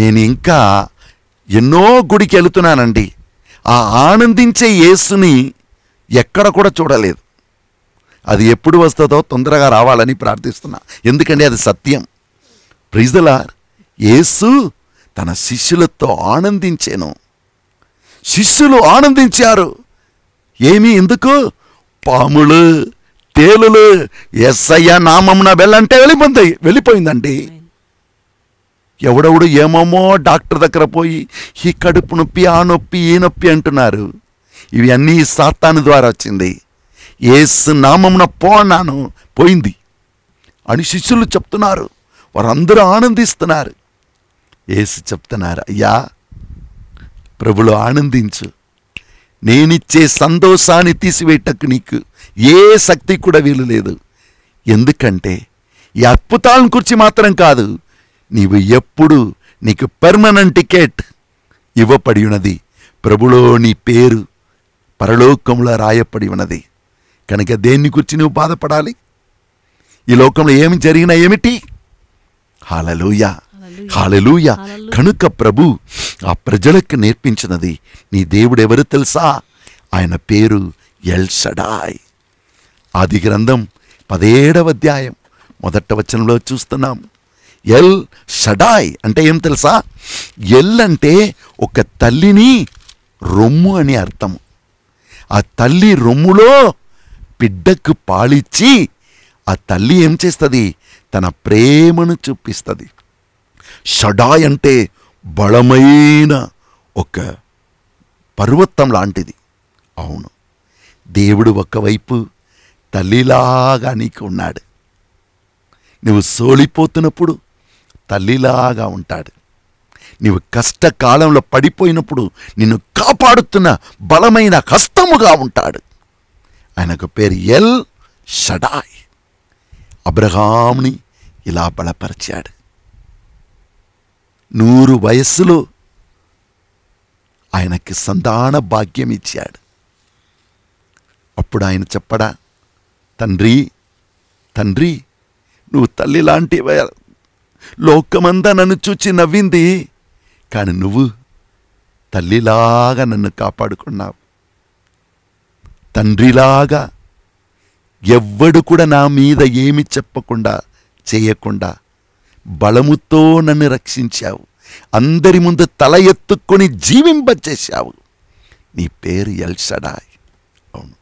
నేను ఇంకా ఎన్నో గుడికి వెళుతున్నానండి ఆ ఆనందించే యేసుని ఎక్కడ కూడా చూడలేదు అది ఎప్పుడు వస్తుందో తొందరగా రావాలని ప్రార్థిస్తున్నా ఎందుకంటే అది సత్యం ప్రిజలార్ యేసు తన శిష్యులతో ఆనందించాను శిష్యులు ఆనందించారు ఏమి ఎందుకు పాములు తేలులు అయ్యా నామమున వెళ్ళంటే వెళ్ళిపోతాయి వెళ్ళిపోయిందండి ఎవడెవడు ఏమేమో డాక్టర్ దగ్గర పోయి ఈ కడుపు నొప్పి ఆ నొప్పి ఈ నొప్పి అంటున్నారు ఇవి అన్నీ సాతాను ద్వారా వచ్చింది ఏసు నామమున పోన్నాను పోయింది అని శిష్యులు చెప్తున్నారు వారందరూ ఆనందిస్తున్నారు ఏసు చెప్తున్నారు అయ్యా ప్రభులు ఆనందించు నేనిచ్చే సంతోషాన్ని తీసివేటకు నీకు ఏ శక్తి కూడా వీలు లేదు ఎందుకంటే ఈ అద్భుతాలను కూర్చి మాత్రం కాదు నీవు ఎప్పుడు నీకు పర్మనెంట్ టికెట్ ఇవ్వబడి ఉన్నది ప్రభులో నీ పేరు పరలోకంలో రాయపడి ఉన్నది కనుక దేన్ని గురించి నువ్వు బాధపడాలి ఈ లోకంలో ఏమి జరిగినా ఏమిటి హాలలూయ హాలలూయ కనుక ప్రభు ఆ ప్రజలకు నేర్పించినది నీ దేవుడు ఎవరు తెలుసా ఆయన పేరు ఎల్సడాయ్ ఆది గ్రంథం పదేడవ అధ్యాయం మొదట వచనంలో చూస్తున్నాము ఎల్ షడాయ్ అంటే ఏం తెలుసా ఎల్ అంటే ఒక తల్లిని రొమ్ము అని అర్థం ఆ తల్లి రొమ్ములో బిడ్డకు పాలిచ్చి ఆ తల్లి ఏం చేస్తుంది తన ప్రేమను చూపిస్తుంది షడాయ్ అంటే బలమైన ఒక పర్వతం లాంటిది అవును దేవుడు ఒకవైపు తల్లిలాగా నీకు ఉన్నాడు నువ్వు సోలిపోతున్నప్పుడు తల్లిలాగా ఉంటాడు నీవు కష్టకాలంలో పడిపోయినప్పుడు నిన్ను కాపాడుతున్న బలమైన హస్తముగా ఉంటాడు ఆయనకు పేరు ఎల్ షడాయ్ అబ్రహాంని ఇలా బలపరిచాడు నూరు వయస్సులో ఆయనకి సంతాన భాగ్యం ఇచ్చాడు అప్పుడు ఆయన చెప్పడా తండ్రి తండ్రి నువ్వు తల్లి లాంటి లోకమంతా నన్ను చూచి నవ్వింది కాని నువ్వు తల్లిలాగా నన్ను కాపాడుకున్నావు తండ్రిలాగా ఎవ్వడు కూడా నా మీద ఏమి చెప్పకుండా చేయకుండా బలముతో నన్ను రక్షించావు అందరి ముందు తల ఎత్తుక్కొని జీవింపచేశావు నీ పేరు ఎల్సడా అవును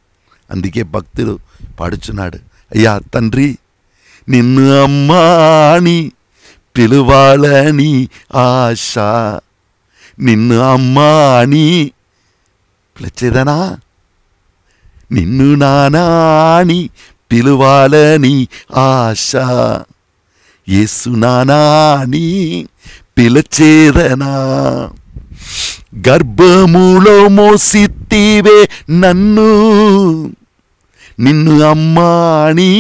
అందుకే భక్తుడు పాడుచున్నాడు అయ్యా తండ్రి నిన్ను అమ్మా అని పిలువాలని ఆశ నిన్ను అమ్మా అని పిలిచేదనా నిన్ను నానా అని పిలువాలని ఆశ యేసు నానా అని పిలచేదనా గర్భములో మోసిత్తివే నన్ను నిన్ను అమ్మా అని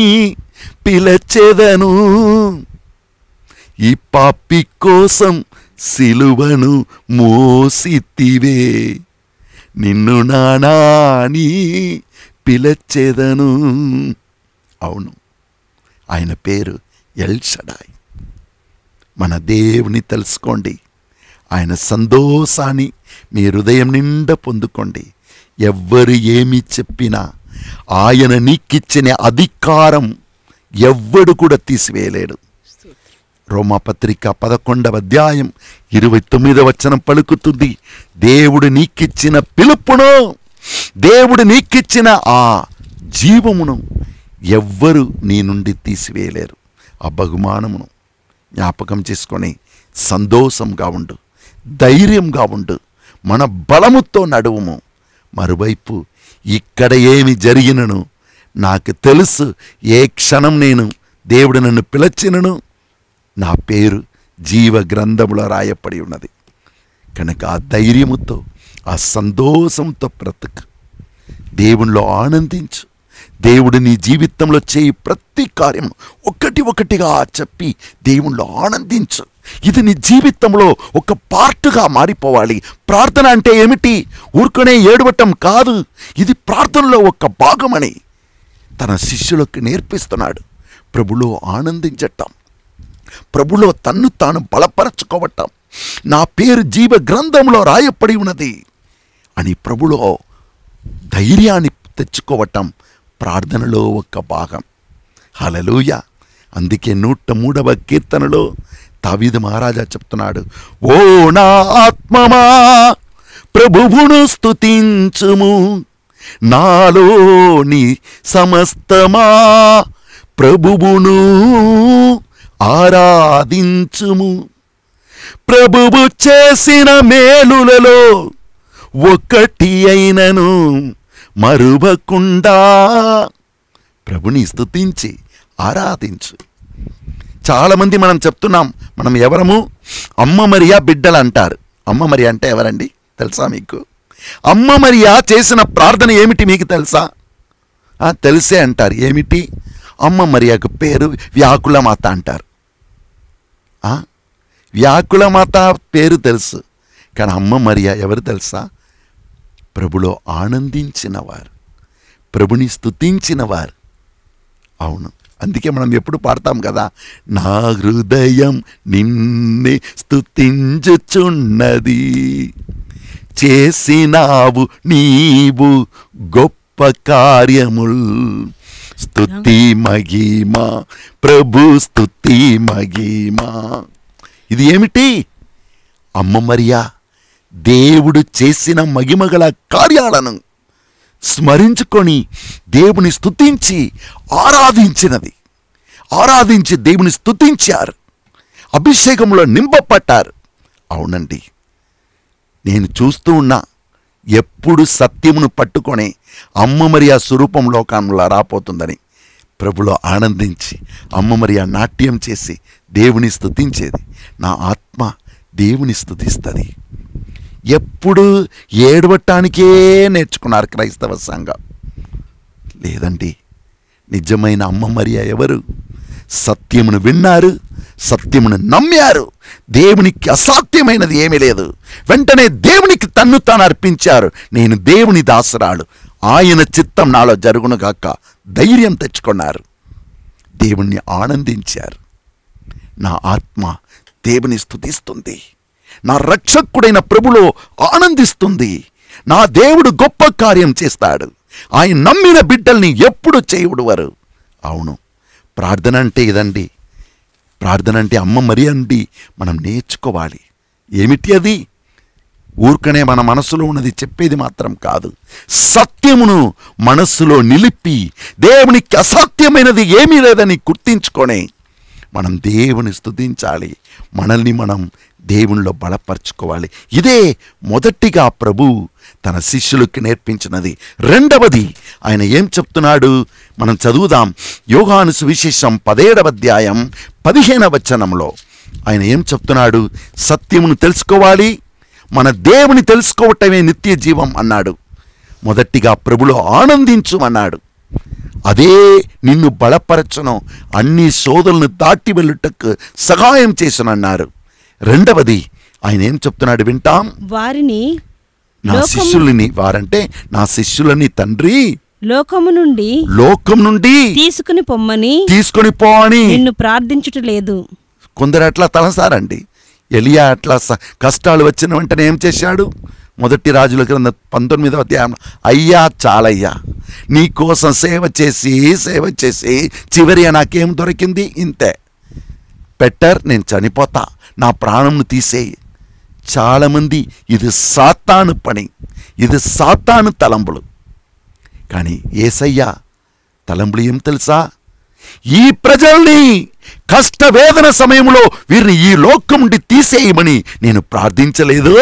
పిలచేదను ఈ పాపి కోసం సిలువను మోసితివే నిన్ను నానాని పిలచ్చేదను అవును ఆయన పేరు ఎల్ షడాయ్ మన దేవుని తెలుసుకోండి ఆయన సంతోషాన్ని మీ హృదయం నిండా పొందుకోండి ఎవ్వరు ఏమి చెప్పినా ఆయన నీకిచ్చిన అధికారం ఎవ్వడు కూడా తీసివేయలేడు రోమపత్రిక పదకొండవ అధ్యాయం ఇరవై తొమ్మిదవ వచనం పలుకుతుంది దేవుడు నీకిచ్చిన పిలుపును దేవుడు నీకిచ్చిన ఆ జీవమును ఎవ్వరు నీ నుండి తీసివేయలేరు ఆ బహుమానమును జ్ఞాపకం చేసుకొని సంతోషంగా ఉండు ధైర్యంగా ఉండు మన బలముతో నడువుము మరోవైపు ఇక్కడ ఏమి జరిగినను నాకు తెలుసు ఏ క్షణం నేను దేవుడు నన్ను పిలచినను నా పేరు జీవ గ్రంథములో రాయపడి ఉన్నది కనుక ఆ ధైర్యముతో ఆ సంతోషంతో బ్రతుకు దేవునిలో ఆనందించు దేవుడు నీ జీవితంలో చేయి ప్రతి కార్యం ఒకటి ఒకటిగా చెప్పి దేవుణ్ణి ఆనందించు ఇది నీ జీవితంలో ఒక పార్టుగా మారిపోవాలి ప్రార్థన అంటే ఏమిటి ఊరుకునే ఏడవటం కాదు ఇది ప్రార్థనలో ఒక భాగమని తన శిష్యులకు నేర్పిస్తున్నాడు ప్రభులో ఆనందించటం ప్రభులో తన్ను తాను బలపరచుకోవటం నా పేరు జీవ గ్రంథంలో రాయపడి ఉన్నది అని ప్రభులో ధైర్యాన్ని తెచ్చుకోవటం ప్రార్థనలో ఒక భాగం హలలుయ అందుకే నూట మూడవ కీర్తనలో తవీదు మహారాజా చెప్తున్నాడు ఓ నా ఆత్మమా ప్రభువును స్థుతించుము నాలోని సమస్తమా ప్రభువును ఆరాధించుము ప్రభువు చేసిన మేలులలో ఒకటి అయినను మరువకుండా ప్రభుని స్థుతించి ఆరాధించు చాలామంది మనం చెప్తున్నాం మనం ఎవరము అమ్మ మరియా బిడ్డలు అంటారు అమ్మ మరియా అంటే ఎవరండి తెలుసా మీకు అమ్మ మరియా చేసిన ప్రార్థన ఏమిటి మీకు తెలుసా తెలిసే అంటారు ఏమిటి అమ్మ మరియాకు పేరు వ్యాకులమాత అంటారు వ్యాకుల మాత పేరు తెలుసు కానీ అమ్మ మరియా ఎవరు తెలుసా ప్రభులో ఆనందించినవారు ప్రభుని స్థుతించినవారు అవును అందుకే మనం ఎప్పుడు పాడతాం కదా నా హృదయం నిన్నే స్థుతించుచున్నది చేసినావు నీవు గొప్ప కార్యముల్ స్థుతి మహిమా ప్రభు స్థుతి మహిమా ఇది ఏమిటి అమ్మ మరియా దేవుడు చేసిన మహిమగల కార్యాలను స్మరించుకొని దేవుని స్థుతించి ఆరాధించినది ఆరాధించి దేవుని స్థుతించారు అభిషేకంలో నింపబట్టారు అవునండి నేను చూస్తూ ఉన్నా ఎప్పుడు సత్యమును పట్టుకొని అమ్మ మరియా స్వరూపం లోకంలో రాపోతుందని ప్రభులో ఆనందించి అమ్మ మరియా నాట్యం చేసి దేవుని స్థుతించేది నా ఆత్మ దేవుని స్థుతిస్తుంది ఎప్పుడు ఏడవటానికే నేర్చుకున్నారు క్రైస్తవ సంఘం లేదండి నిజమైన అమ్మ మరియా ఎవరు సత్యమును విన్నారు సత్యమును నమ్మారు దేవునికి అసాధ్యమైనది ఏమీ లేదు వెంటనే దేవునికి తన్ను తాను అర్పించారు నేను దేవుని దాసరాడు ఆయన చిత్తం నాలో జరుగునుగాక ధైర్యం తెచ్చుకున్నారు దేవుణ్ణి ఆనందించారు నా ఆత్మ దేవుని స్థుతిస్తుంది నా రక్షకుడైన ప్రభులో ఆనందిస్తుంది నా దేవుడు గొప్ప కార్యం చేస్తాడు ఆయన నమ్మిన బిడ్డల్ని ఎప్పుడు చేయుడువరు అవును ప్రార్థన అంటే ఇదండి ప్రార్థన అంటే అమ్మ మరి అండి మనం నేర్చుకోవాలి ఏమిటి అది ఊరికనే మన మనసులో ఉన్నది చెప్పేది మాత్రం కాదు సత్యమును మనస్సులో నిలిపి దేవునికి అసత్యమైనది ఏమీ లేదని గుర్తించుకొని మనం దేవుని స్థుతించాలి మనల్ని మనం దేవునిలో బలపరచుకోవాలి ఇదే మొదటిగా ప్రభు తన శిష్యులకి నేర్పించినది రెండవది ఆయన ఏం చెప్తున్నాడు మనం చదువుదాం యోగాను సువిశేషం పదేడవ అధ్యాయం పదిహేనవ వచనంలో ఆయన ఏం చెప్తున్నాడు సత్యమును తెలుసుకోవాలి మన దేవుని తెలుసుకోవటమే నిత్య జీవం అన్నాడు మొదటిగా ప్రభులు ఆనందించు అన్నాడు అదే నిన్ను బలపరచను అన్ని సోదరులను దాటి వెళ్ళుటకు సహాయం చేసనన్నారు రెండవది ఆయన ఏం చెప్తున్నాడు వింటాం వారిని నా శిష్యుల్ని వారంటే నా శిష్యులని తండ్రి లోకము నుండి లోకం నుండి తీసుకుని పొమ్మని తీసుకుని పోవని నిన్ను ప్రార్థించుట లేదు కొందరు అట్లా తలసారండి ఎలియా అట్లా కష్టాలు వచ్చిన వెంటనే ఏం చేశాడు మొదటి రాజుల క్రింద పంతొమ్మిదవ ధ్యానం అయ్యా చాలయ్యా నీకోసం సేవ చేసి సేవ చేసి చివరి నాకేం దొరికింది ఇంతే పెట్టర్ నేను చనిపోతా నా ప్రాణంను తీసేయి చాలామంది ఇది సాతాను పని ఇది సాతాను తలంబులు కానీ ఏసయ్యా తలంబులు ఏం తెలుసా ఈ ప్రజల్ని కష్టవేదన సమయంలో వీరిని ఈ లోకం నుండి తీసేయమని నేను ప్రార్థించలేదు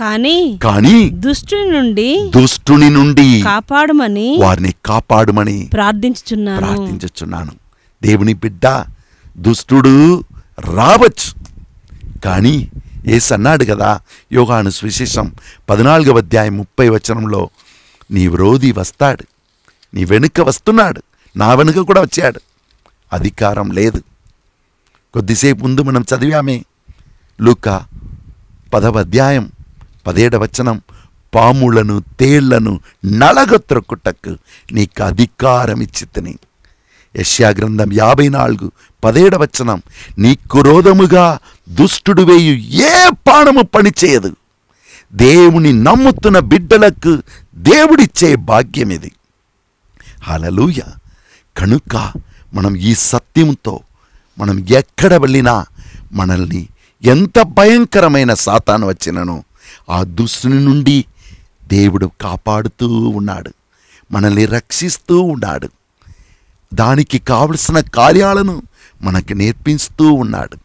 కానీ కానీ దుష్టుని నుండి దుష్టుని నుండి కాపాడమని వారిని కాపాడమని ప్రార్థించుచున్నాను ప్రార్థించుచున్నాను దేవుని బిడ్డ దుష్టుడు రావచ్చు కానీ ఏసు అన్నాడు కదా యోగాను సువిశేషం పద్నాలుగవ అధ్యాయం ముప్పై వచనంలో నీ వ్రోధి వస్తాడు నీ వెనుక వస్తున్నాడు నా వెనుక కూడా వచ్చాడు అధికారం లేదు కొద్దిసేపు ముందు మనం చదివామే లూక పదవ అధ్యాయం పదేడవ వచనం పాములను తేళ్లను నలగొత్రొక్కుటకు నీకు అధికారం తిని యశ్యాగ్రంథం యాభై నాలుగు పదేడవచనం నీ క్రోధముగా దుష్టుడు వేయు ఏ పాణము పనిచేయదు దేవుని నమ్ముతున్న బిడ్డలకు దేవుడిచ్చే భాగ్యం ఇది హలలుయ కనుక మనం ఈ సత్యంతో మనం ఎక్కడ వెళ్ళినా మనల్ని ఎంత భయంకరమైన సాతాను వచ్చినను ఆ దుష్టుని నుండి దేవుడు కాపాడుతూ ఉన్నాడు మనల్ని రక్షిస్తూ ఉన్నాడు దానికి కావలసిన కార్యాలను మనకు నేర్పిస్తూ ఉన్నాడు